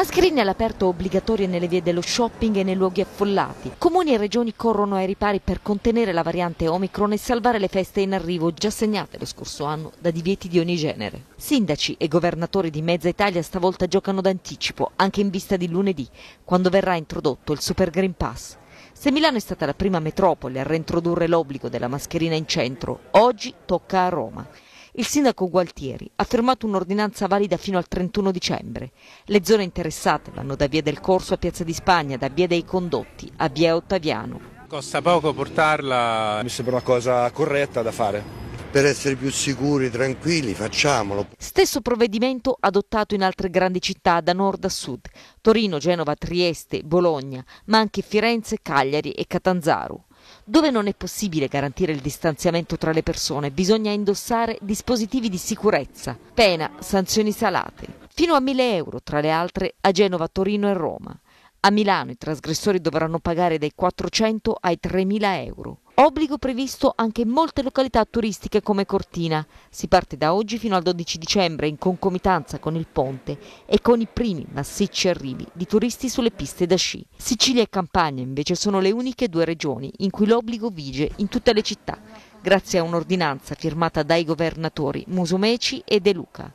Mascherine all'aperto obbligatorie nelle vie dello shopping e nei luoghi affollati. Comuni e regioni corrono ai ripari per contenere la variante Omicron e salvare le feste in arrivo già segnate lo scorso anno da divieti di ogni genere. Sindaci e governatori di mezza Italia stavolta giocano d'anticipo, anche in vista di lunedì, quando verrà introdotto il Super Green Pass. Se Milano è stata la prima metropoli a reintrodurre l'obbligo della mascherina in centro, oggi tocca a Roma. Il sindaco Gualtieri ha firmato un'ordinanza valida fino al 31 dicembre. Le zone interessate vanno da via del Corso a Piazza di Spagna, da via dei Condotti a via Ottaviano. Costa poco portarla. Mi sembra una cosa corretta da fare per essere più sicuri, tranquilli, facciamolo. Stesso provvedimento adottato in altre grandi città da nord a sud, Torino, Genova, Trieste, Bologna, ma anche Firenze, Cagliari e Catanzaro. Dove non è possibile garantire il distanziamento tra le persone, bisogna indossare dispositivi di sicurezza, pena, sanzioni salate, fino a 1000 euro tra le altre a Genova, Torino e Roma. A Milano i trasgressori dovranno pagare dai 400 ai 3.000 euro. Obbligo previsto anche in molte località turistiche come Cortina. Si parte da oggi fino al 12 dicembre in concomitanza con il ponte e con i primi massicci arrivi di turisti sulle piste da sci. Sicilia e Campania invece sono le uniche due regioni in cui l'obbligo vige in tutte le città, grazie a un'ordinanza firmata dai governatori Musumeci e De Luca.